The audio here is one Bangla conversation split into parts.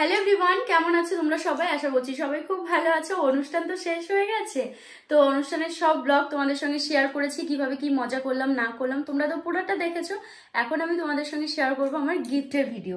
হ্যালো এভরিওয়ান কেমন আছো তোমরা সবাই আশা করছি সবাই খুব ভালো আছো অনুষ্ঠান তো শেষ হয়ে গেছে তো অনুষ্ঠানের সব ব্লগ তোমাদের সঙ্গে শেয়ার করেছি কিভাবে কি মজা করলাম না করলাম তোমরা তো পুরোটা দেখেছো এখন আমি তোমাদের সঙ্গে শেয়ার করবো আমার গিফটের ভিডিও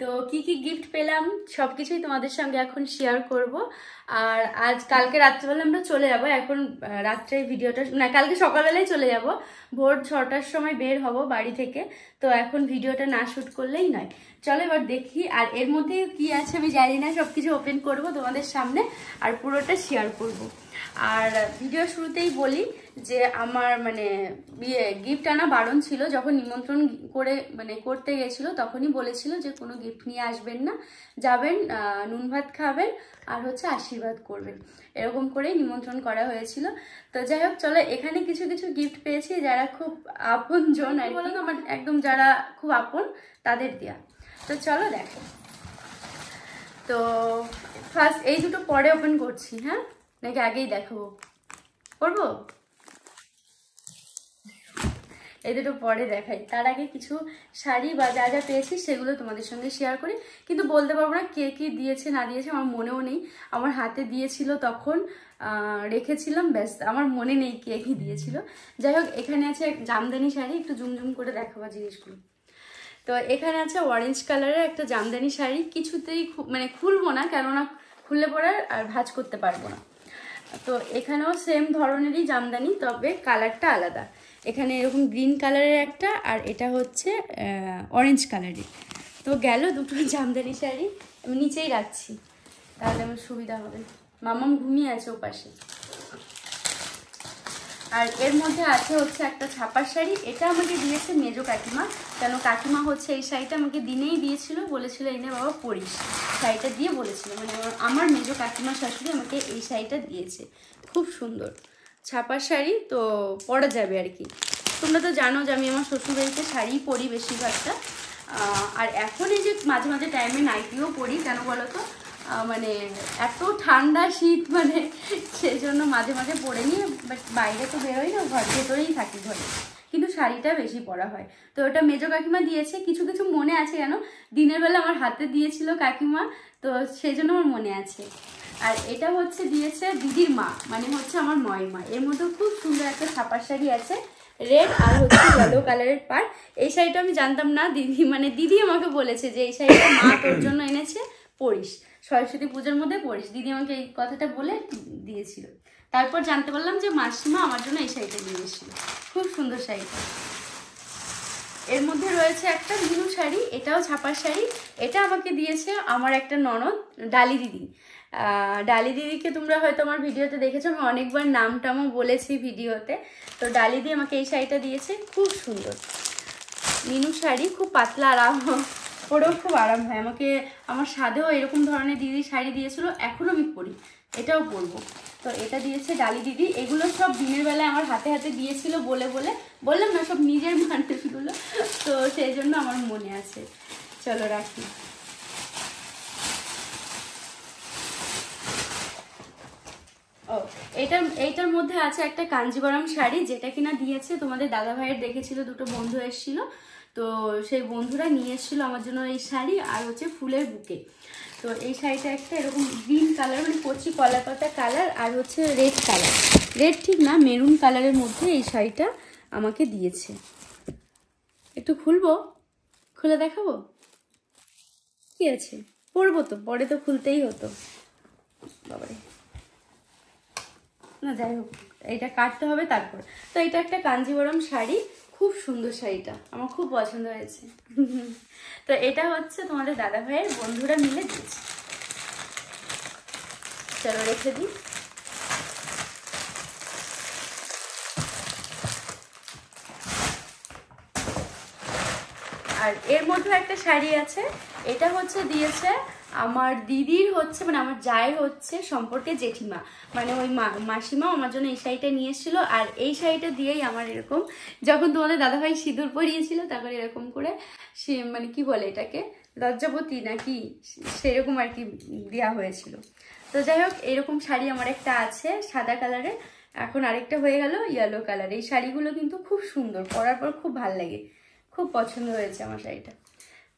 তো কি কি গিফট পেলাম সব কিছুই তোমাদের সঙ্গে এখন শেয়ার করব আর আজ কালকে রাত্রেবেলা আমরা চলে যাব এখন রাত্রে ভিডিওটা না কালকে সকালবেলায় চলে যাব ভোর ছটার সময় বের হব বাড়ি থেকে তো এখন ভিডিওটা না শ্যুট করলেই নয় চলো এবার দেখি আর এর মধ্যে কি আছে আমি জানি না সব কিছু ওপেন করব তোমাদের সামনে আর পুরোটা শেয়ার করবো আর ভিডিও শুরুতেই বলি যে আমার মানে বিয়ে গিফট আনা বারণ ছিল যখন নিমন্ত্রণ করে মানে করতে গেছিল তখনই বলেছিল যে কোনো গিফট নিয়ে আসবেন না যাবেন নুন ভাত খাবেন আর হচ্ছে আশীর্বাদ করবেন এরকম করেই নিমন্ত্রণ করা হয়েছিল তো যাই হোক চলো এখানে কিছু কিছু গিফট পেয়েছি যারা খুব আপন জন আর বলো আমার একদম যারা খুব আপন তাদের দেওয়া তো চলো দেখো তো ফার্স্ট এই দুটো পরে ওপেন করছি হ্যাঁ নাকি আগেই দেখাবো করবো এই দুটো পরে দেখাই তার আগে কিছু শাড়ি বা যা যা পেয়েছি সেগুলো তোমাদের সঙ্গে শেয়ার করি কিন্তু বলতে পারবো না কে কী দিয়েছে না দিয়েছে আমার মনেও নেই আমার হাতে দিয়েছিল তখন রেখেছিলাম ব্যাস আমার মনে নেই কে কী দিয়েছিল যাই হোক এখানে আছে জামদানি শাড়ি একটু ঝুমঝুম করে দেখাবো জিনিসগুলো তো এখানে আছে অরেঞ্জ কালারের একটা জামদানি শাড়ি কিছুতেই মানে খুলবো না কেননা খুললে পরে আর ভাজ করতে পারবো না তো এখানেও সেম ধরনেরই জামদানি তবে কালারটা আলাদা এখানে এরকম গ্রিন কালারের একটা আর এটা হচ্ছে অরেঞ্জ কালারের তো গেল দুটো জামদানি শাড়ি আমি নিচেই রাখছি তাহলে আমার সুবিধা হবে মামাম ঘুমিয়ে আছে ও পাশে আর এর মধ্যে আছে হচ্ছে একটা ছাপার শাড়ি এটা আমাকে দিয়েছে মেজো কাকিমা কেন কাকিমা হচ্ছে এই শাড়িটা আমাকে দিনেই দিয়েছিল বলেছিল এই না বাবা পরিস শাড়িটা দিয়ে বলেছিল মানে আমার মেজো কাকিমা শাশুড়ি আমাকে এই শাড়িটা দিয়েছে খুব সুন্দর ছাপার শাড়ি তো পরা যাবে আর কি তোমরা তো জানো যে আমি আমার শ্বশুরবাড়িতে শাড়ি পরি বেশিরভাগটা আর এখন এই যে মাঝে মাঝে টাইমে নাইটিও পরি কেন বলো তো মানে এত ঠান্ডা শীত মানে সেজন্য মাঝে মাঝে পরে নিই বাট বাইরে তো বেরোই না ঘর ভেতরেই থাকি ঘরে কিন্তু শাড়িটা বেশি পরা হয় তো ওটা মেজো কাকিমা দিয়েছে কিছু কিছু মনে আছে কেন দিনের বেলা আমার হাতে দিয়েছিল কাকিমা তো সেই জন্য আমার মনে আছে আর এটা হচ্ছে দিয়েছে দিদির মা মানে হচ্ছে আমার ময় মা এর মধ্যে খুব সুন্দর একটা ছাপার শাড়ি আছে রেড আর হচ্ছে ইয়েলো কালারের পার এই শাড়িটা আমি জানতাম না দিদি মানে দিদি আমাকে বলেছে যে এই শাড়িটা মা তোর জন্য এনেছে পরিস সরস্বতী পুজোর মধ্যে পড়িস দিদি আমাকে এই কথাটা বলে দিয়েছিল তারপর জানতে পারলাম যে মাসিমা আমার জন্য এই শাড়িটা নিয়ে এসেছিল খুব সুন্দর শাড়িটা এর মধ্যে রয়েছে একটা মিনু শাড়ি এটাও ছাপার শাড়ি এটা আমাকে দিয়েছে আমার একটা ননদ ডালি দিদি ডালি দিদিকে তোমরা হয়তো আমার ভিডিওতে দেখেছো আমি অনেকবার নাম টামও বলেছি ভিডিওতে তো ডালি আমাকে এই শাড়িটা দিয়েছে খুব সুন্দর মিনু শাড়ি খুব পাতলা আরাম পরেও খুব আরাম হয় আমাকে আমার স্বাদেও এরকম ধরনের দিদি শাড়ি দিয়েছিল এখনও আমি পরি এটাও পরবো তো এটা দিয়েছে ডালি দিদি এগুলো সব দিনের বেলায় আমার হাতে হাতে দিয়েছিল বলে বলে বললাম না সব নিজের মানুষগুলো তো সেই জন্য আমার মনে আছে চলো রাখি ও এটার এইটার মধ্যে আছে একটা কাঞ্জিবরম শাড়ি যেটা কিনা দিয়েছে তোমাদের দাদা ভাইয়ের দেখেছিল দুটো বন্ধু এসেছিলো তো সেই বন্ধুরা নিয়ে এসেছিলো আমার জন্য এই শাড়ি আর হচ্ছে ফুলের বুকে তো এই শাড়িটা একটা এরকম গ্রিন কালার মানে কচি কলা পাতা কালার আর হচ্ছে রেড কালার রেড ঠিক না মেরুন কালারের মধ্যে এই শাড়িটা আমাকে দিয়েছে একটু খুলবো খুলে দেখাবো কি আছে পরবো তো পরে তো খুলতেই হতো বাবারে না যাই হোক এটা কাটতে হবে তারপর তো এটা একটা কাঞ্জিবরম শাড়ি খুব সুন্দর শাড়িটা আমার খুব পছন্দ হয়েছে তো এটা হচ্ছে তোমাদের দাদা ভাইয়ের বন্ধুরা মিলে দিয়েছে চলো রেখে দিই আর এর মধ্যেও একটা শাড়ি আছে এটা হচ্ছে দিয়েছে আমার দিদির হচ্ছে মানে আমার যায় হচ্ছে সম্পর্কে জেঠিমা মানে ওই মাসিমা আমার জন্য এই শাড়িটা নিয়ে আর এই শাড়িটা দিয়েই আমার এরকম যখন তোমাদের দাদাভাই সিঁদুর পরিয়েছিল তখন এরকম করে সে মানে কি বলে এটাকে লজ্জাবতী নাকি সেরকম আর কি দেওয়া হয়েছিল তো যাই হোক এরকম শাড়ি আমার একটা আছে সাদা কালারে এখন আরেকটা হয়ে গেল ইয়েলো কালার এই শাড়িগুলো কিন্তু খুব সুন্দর পরার পর খুব ভাল লাগে খুব পছন্দ হয়েছে আমার শাড়িটা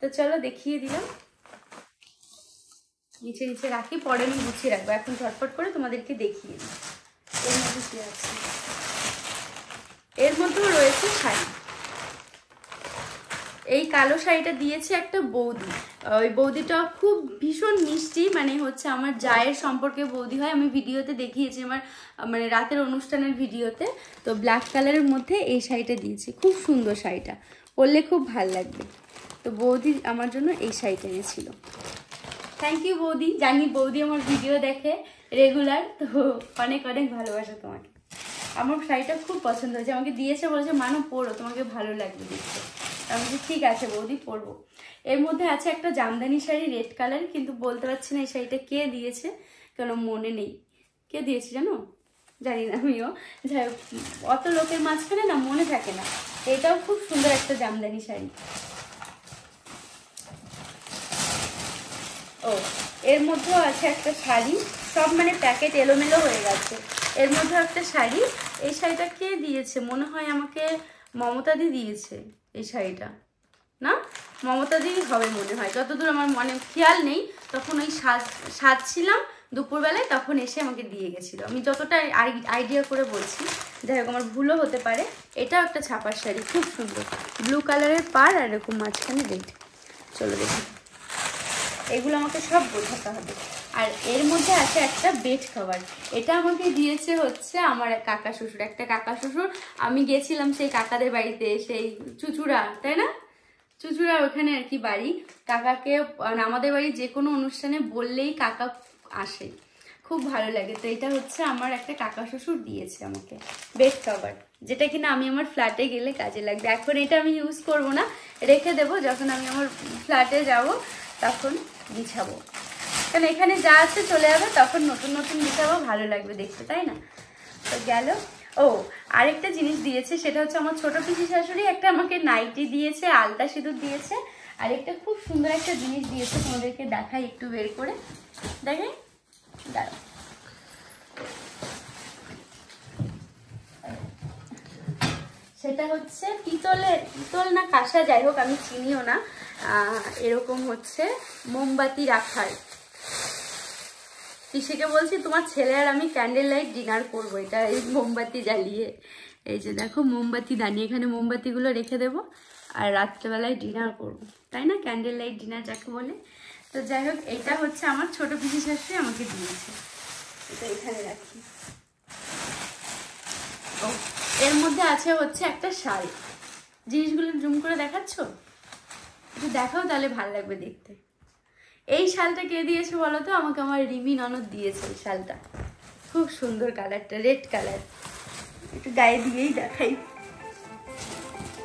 তো চলো দেখিয়ে দিলাম নিচে নিচে রাখি পরে আমি গুছিয়ে রাখবো এখন ঝটপট করে তোমাদেরকে দেখিয়ে এর মধ্যে আছে এর মধ্যেও রয়েছে শাড়ি এই কালো শাড়িটা দিয়েছে একটা বৌদি ওই বৌদিটা খুব ভীষণ মিষ্টি মানে হচ্ছে আমার জায়ের সম্পর্কে বৌদি হয় আমি ভিডিওতে দেখিয়েছি আমার মানে রাতের অনুষ্ঠানের ভিডিওতে তো ব্ল্যাক কালারের মধ্যে এই শাড়িটা দিয়েছি খুব সুন্দর শাড়িটা পরলে খুব ভাল লাগবে তো বৌদি আমার জন্য এই শাড়িটা এনেছিল থ্যাংক ইউ বৌদি জানি বৌদি আমার ভিডিও দেখে রেগুলার তো অনেক অনেক ভালোবাসা তোমাকে আমার শাড়িটা খুব পছন্দ হয়েছে আমাকে দিয়েছে বলেছে মানো পরো তোমাকে ভালো লাগবে দেখতে আমি বলছি ঠিক আছে বৌদি পরবো এর মধ্যে আছে একটা জামদানি শাড়ি রেড কালার কিন্তু বলতে পারছি না এই শাড়িটা কে দিয়েছে কেন মনে নেই কে দিয়েছে জানো জানি না আমিও যাই অত লোকের মাঝখানে না মনে থাকে না এটাও খুব সুন্দর একটা জামদানি শাড়ি ও এর মধ্যেও আছে একটা শাড়ি সব মানে প্যাকেট এলোমেলো হয়ে গেছে এর মধ্যে একটা শাড়ি এই শাড়িটা কে দিয়েছে মনে হয় আমাকে মমতাদি দিয়েছে এই শাড়িটা না মমতাদি হবে মনে হয় যতদূর আমার মনে খেয়াল নেই তখন ওই সাজ সাজছিলাম দুপুরবেলায় তখন এসে আমাকে দিয়ে গেছিলো আমি যতটা আইডিয়া করে বলছি যাই হোক আমার ভুলও হতে পারে এটাও একটা ছাপার শাড়ি খুব সুন্দর ব্লু কালারের পার আর এরকম মাঝখানে রেড চলো দেখি এগুলো আমাকে সব বোঝাতে হবে আর এর মধ্যে আছে একটা বেড কভার এটা আমাকে দিয়েছে হচ্ছে আমার এক কাকা শ্বশুর একটা কাকা শ্বশুর আমি গেছিলাম সেই কাকাদের বাড়িতে সেই চুচুড়া তাই না চুচুড়া ওখানে আর কি বাড়ি কাকাকে মানে আমাদের বাড়ি যে কোনো অনুষ্ঠানে বললেই কাকা আসে খুব ভালো লাগে তো এটা হচ্ছে আমার একটা কাকা শ্বশুর দিয়েছে আমাকে বেড কভার যেটা কিনা আমি আমার ফ্ল্যাটে গেলে কাজে লাগবে এখন এটা আমি ইউজ করব না রেখে দেব যখন আমি আমার ফ্ল্যাটে যাব তখন বিছাবো কারণ এখানে যা আছে চলে যাবে তখন নতুন নতুন বিছাবো ভালো লাগবে দেখতে তাই না তো গেল ও আরেকটা জিনিস দিয়েছে সেটা হচ্ছে আমার ছোট পিসি শাশুড়ি একটা আমাকে নাইটি দিয়েছে আলতা সিঁদুর দিয়েছে আর একটা খুব সুন্দর একটা জিনিস দিয়েছে তোমাদেরকে দেখাই একটু বের করে দেখে দাঁড়াও সেটা হচ্ছে পিতলের পিতল না কাঁসা যাই হোক আমি চিনিও না এরকম হচ্ছে মোমবাতি রাখার পিসিকে বলছি তোমার ছেলে আর আমি ক্যান্ডেল লাইট ডিনার করবো এটা এই মোমবাতি জ্বালিয়ে এই যে দেখো মোমবাতি দাঁড়িয়ে এখানে মোমবাতিগুলো রেখে দেব আর রাত্রেবেলায় ডিনার করব। তাই না ক্যান্ডেল লাইট ডিনার যাকে বলে তো যাই হোক এটা হচ্ছে আমার ছোট পিসি শাশুড়ি আমাকে দিয়েছে এটা এখানে রাখি ও এর মধ্যে আছে হচ্ছে একটা শাড়ি জিনিসগুলো জুম করে দেখাচ্ছ একটু দেখাও তাহলে ভাল লাগবে দেখতে এই শালটা কে দিয়েছে বলো তো আমাকে আমার রিমি ননদ দিয়েছে এই শালটা খুব সুন্দর কালারটা রেড কালার একটু গায়ে দিয়েই দেখাই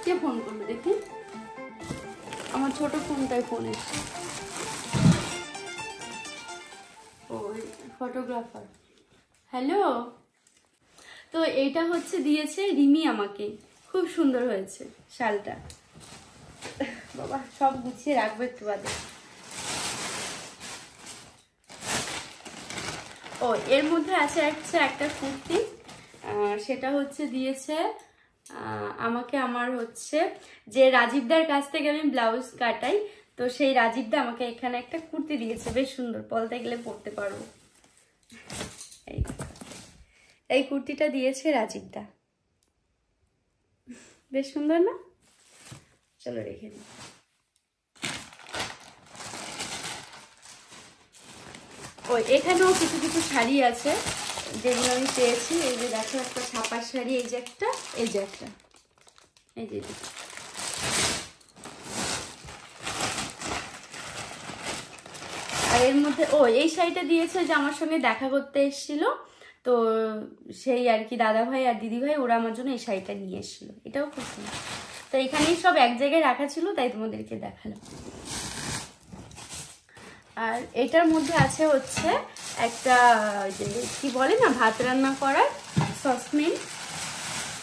কে ফোন করবে দেখি আমার ছোট ফোনটাই ফোন এসছে ও ফটোগ্রাফার হ্যালো তো এইটা হচ্ছে দিয়েছে রিমি আমাকে খুব সুন্দর হয়েছে শালটা বাবা সব গুছিয়ে রাখবো একটু বাদে ও এর মধ্যে আছে একটা একটা কুর্তি সেটা হচ্ছে দিয়েছে আমাকে আমার হচ্ছে যে রাজীবদার কাছ থেকে আমি ব্লাউজ কাটাই তো সেই রাজীবদা আমাকে এখানে একটা কুর্তি দিয়েছে বেশ সুন্দর পলতে গেলে পরতে পারবো এই কুর্তিটা দিয়েছে রাজীবদা বেশ সুন্দর না চলো রেখে দিই ওই এখানেও কিছু কিছু শাড়ি আছে যেগুলো আমি পেয়েছি এই যে দেখো একটা ছাপার শাড়ি এই যে একটা এই যে একটা এই যে আর এর মধ্যে ও এই শাড়িটা দিয়েছে যে আমার সঙ্গে দেখা করতে এসেছিল তো সেই আর কি দাদাভাই আর দিদিভাই ওরা আমার জন্য এই শাড়িটা নিয়ে এসেছিলো এটাও খুব সুন্দর তো এখানেই সব এক জায়গায় রাখা ছিল তাই তোমাদেরকে দেখালাম আর এটার মধ্যে আছে হচ্ছে একটা যে কী বলে না ভাত রান্না করার সসপেন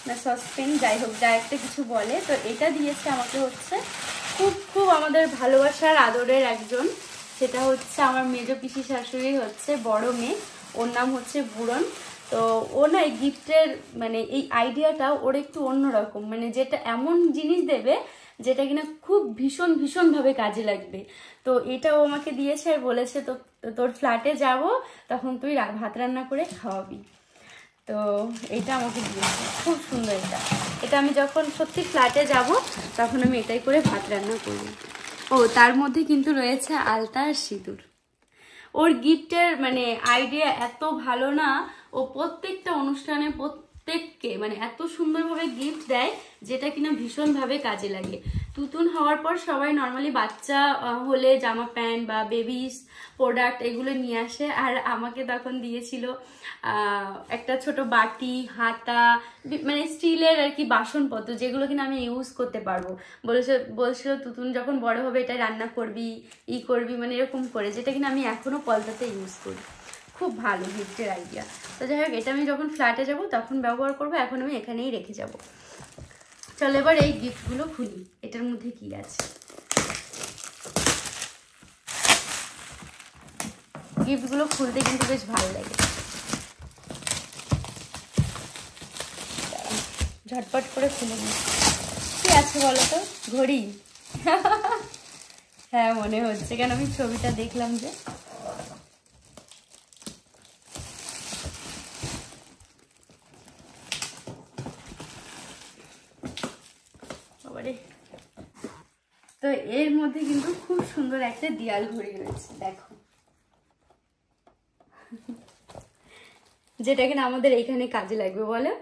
না সসপেন যাই হোক যা একটা কিছু বলে তো এটা দিয়েছে আমাকে হচ্ছে খুব খুব আমাদের ভালোবাসার আদরের একজন সেটা হচ্ছে আমার মেজ পিসি শাশুড়ি হচ্ছে বড় মেয়ে ওর নাম হচ্ছে বুড়ন তো ও না এই গিফটের মানে এই আইডিয়াটা ওর একটু অন্যরকম মানে যেটা এমন জিনিস দেবে যেটা কিনা খুব ভীষণ ভীষণভাবে কাজে লাগবে তো এটা ও আমাকে দিয়েছে আর বলেছে তো তোর ফ্ল্যাটে যাব তখন তুই ভাত রান্না করে খাওয়াবি তো এটা আমাকে দিয়েছে খুব সুন্দর এটা এটা আমি যখন সত্যি ফ্ল্যাটে যাব তখন আমি এটাই করে ভাত রান্না করি ও তার মধ্যে কিন্তু রয়েছে আলতা আর সিঁদুর ওর গিফটের মানে আইডিয়া এত ভালো না ও প্রত্যেকটা অনুষ্ঠানে প্রত্যেক প্রত্যেককে মানে এত সুন্দরভাবে গিফট দেয় যেটা কিনা ভীষণভাবে কাজে লাগে তুতুন হওয়ার পর সবাই নর্মালি বাচ্চা হলে জামা প্যান্ট বা বেবিস প্রোডাক্ট এগুলো নিয়ে আসে আর আমাকে তখন দিয়েছিল একটা ছোট বাটি হাতা মানে স্টিলের আর কি বাসনপত্র যেগুলো কিনা আমি ইউজ করতে পারবো বলেছে বলছিল তুতুন যখন বড় হবে এটা রান্না করবি ই করবি মানে এরকম করে যেটা কিনা আমি এখনও পলতাতে ইউজ করি খুব ভালো গিফটের আইডিয়া তো যাই হোক এটা আমি যখন ফ্ল্যাটে যাব তখন ব্যবহার করব এখন আমি এখানেই রেখে যাব চলো এবার এই গিফটগুলো খুলি এটার মধ্যে কি আছে গিফটগুলো খুলতে কিন্তু বেশ ভালো লাগে ঝটপট করে খুলে নিই কি আছে বলো তো ঘড়ি হ্যাঁ মনে হচ্ছে কেন আমি ছবিটা দেখলাম যে তো এর মধ্যে কিন্তু খুব সুন্দর একটা দিয়াল ঘড়ি রয়েছে দেখো যেটা কিনা আমাদের এইখানে কাজে লাগবে বলো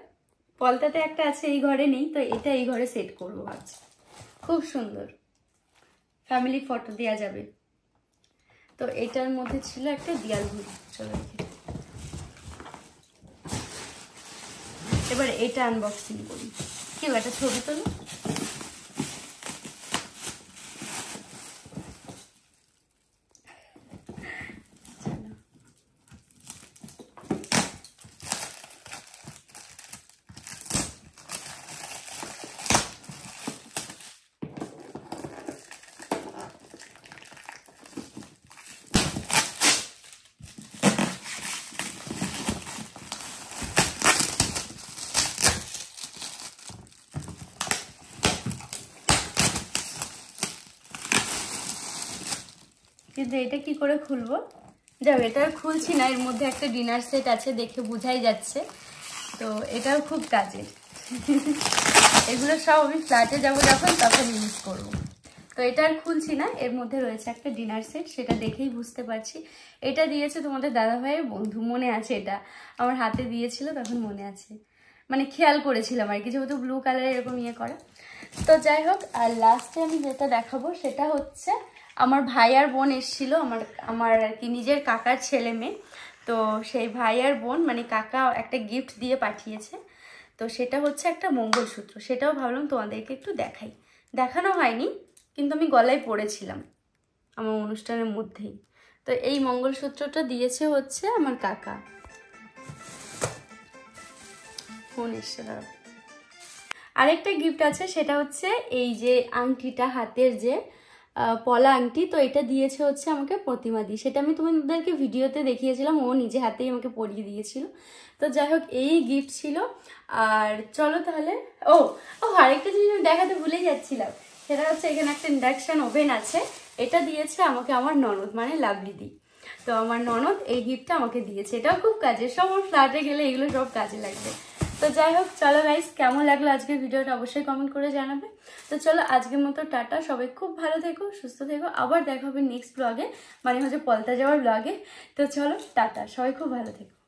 পলতাতে একটা আছে এই ঘরে নেই তো এটা এই ঘরে সেট করবো আজ খুব সুন্দর ফ্যামিলি ফটো দেওয়া যাবে তো এটার মধ্যে ছিল একটা দিয়াল ঘড়ি চলো এবার এটা আনবক্সিং করি কেউ একটা ছবি তোলো কিন্তু এটা কি করে খুলবো যাও এটা খুলছি না এর মধ্যে একটা ডিনার সেট আছে দেখে বোঝাই যাচ্ছে তো এটাও খুব কাজে এগুলো সব আমি ফ্ল্যাটে যাবো যখন তখন ইউজ করবো তো এটা আর খুলছি না এর মধ্যে রয়েছে একটা ডিনার সেট সেটা দেখেই বুঝতে পারছি এটা দিয়েছে তোমাদের দাদাভাইয়ের বন্ধু মনে আছে এটা আমার হাতে দিয়েছিল তখন মনে আছে মানে খেয়াল করেছিলাম আর কি যেহেতু ব্লু কালার এরকম ইয়ে করা তো যাই হোক আর লাস্টে আমি যেটা দেখাবো সেটা হচ্ছে আমার ভাই আর বোন এসেছিলো আমার আমার আর কি নিজের কাকার ছেলে মেয়ে তো সেই ভাই আর বোন মানে কাকা একটা গিফট দিয়ে পাঠিয়েছে তো সেটা হচ্ছে একটা মঙ্গলসূত্র সেটাও ভাবলাম তোমাদেরকে একটু দেখাই দেখানো হয়নি কিন্তু আমি গলায় পড়েছিলাম আমার অনুষ্ঠানের মধ্যেই তো এই মঙ্গলসূত্রটা দিয়েছে হচ্ছে আমার কাকা এসছে আরেকটা গিফট আছে সেটা হচ্ছে এই যে আংটিটা হাতের যে পলা আংটি তো এটা দিয়েছে হচ্ছে আমাকে প্রতিমা দি সেটা আমি তোমাদেরকে ভিডিওতে দেখিয়েছিলাম ও নিজে হাতেই আমাকে পরিয়ে দিয়েছিল তো যাই হোক এই গিফট ছিল আর চলো তাহলে ও ও আরেকটা জিনিস আমি দেখাতে ভুলেই যাচ্ছিলাম সেটা হচ্ছে এখানে একটা ইন্ডাকশান ওভেন আছে এটা দিয়েছে আমাকে আমার ননদ মানে লাভলি দি তো আমার ননদ এই গিফটটা আমাকে দিয়েছে এটাও খুব কাজে সব ফ্ল্যাটে গেলে এগুলো সব কাজে লাগবে তো যাই হোক চলো গাইস কেমন লাগলো আজকের ভিডিওটা অবশ্যই কমেন্ট করে জানাবে তো চলো আজকের মতো টাটা সবাই খুব ভালো থেকো সুস্থ থেকো আবার দেখা হবে নেক্সট ব্লগে মানে হচ্ছে পলতা যাওয়ার ব্লগে তো চলো টাটা সবাই খুব ভালো থেকো